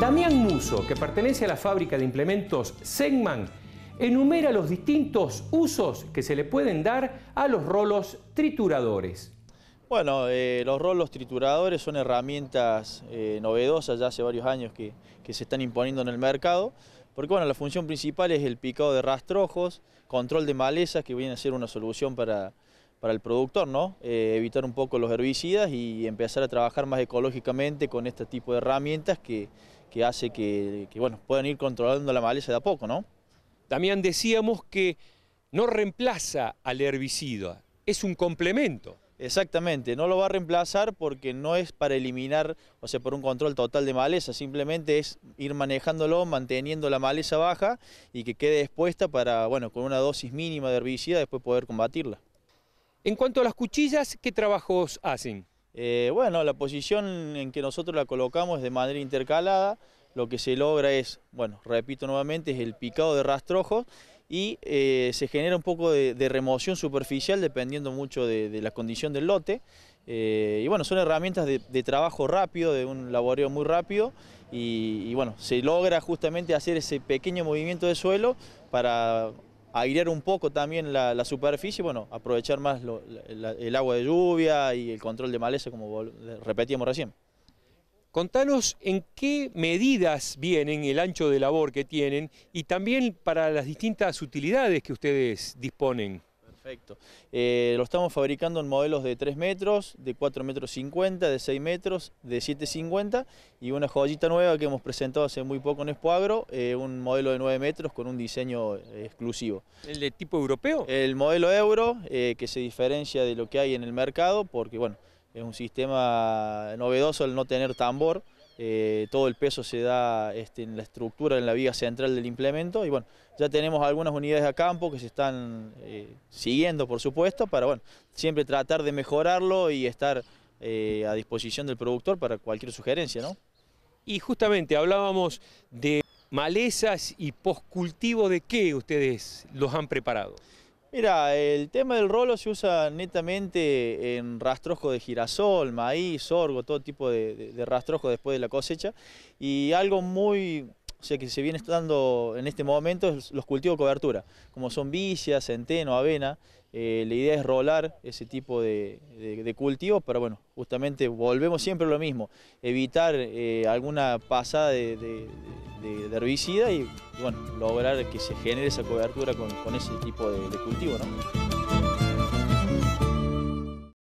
Damián Muso, que pertenece a la fábrica de implementos Segman, enumera los distintos usos que se le pueden dar a los rolos trituradores. Bueno, eh, los rolos trituradores son herramientas eh, novedosas, ya hace varios años que, se están imponiendo en el mercado, porque bueno, la función principal es el picado de rastrojos, control de malezas, que viene a ser una solución para, el productor, ¿no? Eh, evitar un poco los herbicidas y empezar a trabajar más ecológicamente con este tipo de herramientas que, que hace que, bueno, puedan ir controlando la maleza de a poco, ¿no? También decíamos que no reemplaza al herbicida, es un complemento. Exactamente, no lo va a reemplazar porque no es para eliminar, o sea, por un control total de maleza, simplemente es ir manejándolo, manteniendo la maleza baja y que quede expuesta para, bueno, con una dosis mínima de herbicida después poder combatirla. En cuanto a las cuchillas, ¿qué trabajos hacen? Eh, bueno, la posición en que nosotros la colocamos es de manera intercalada, lo que se logra es, bueno, repito nuevamente, es el picado de rastrojos y eh, se genera un poco de, remoción superficial dependiendo mucho de, la condición del lote. Eh, y bueno, son herramientas de, trabajo rápido, de un laboreo muy rápido y bueno, se logra justamente hacer ese pequeño movimiento de suelo para airear un poco también la, superficie, bueno, aprovechar más el agua de lluvia y el control de maleza, como repetíamos recién. Contanos en qué medidas vienen el ancho de labor que tienen y también para las distintas utilidades que ustedes disponen. Perfecto. Eh, lo estamos fabricando en modelos de 3 metros, de 4 metros 50, de 6 metros, de 7,50 y una joyita nueva que hemos presentado hace muy poco en Expo eh, un modelo de 9 metros con un diseño eh, exclusivo. ¿El de tipo europeo? El modelo euro, que se diferencia de lo que hay en el mercado porque, bueno, es un sistema novedoso el no tener tambor, eh, todo el peso se da este, en la estructura, en la viga central del implemento y bueno, ya tenemos algunas unidades a campo que se están eh, siguiendo por supuesto para bueno, siempre tratar de mejorarlo y estar eh, a disposición del productor para cualquier sugerencia. ¿no? Y justamente hablábamos de malezas y postcultivo de qué ustedes los han preparado. Mira, el tema del rolo se usa netamente en rastrojo de girasol, maíz, sorgo, todo tipo de, rastrojo después de la cosecha. Y algo muy, o sea, que se viene estando en este momento es los cultivos de cobertura, como son vicia, centeno, avena. Eh, la idea es rolar ese tipo de, cultivos, pero bueno, justamente volvemos siempre a lo mismo, evitar eh, alguna pasada de de, herbicida y, bueno, lograr que se genere esa cobertura con, ese tipo de, cultivo. ¿no?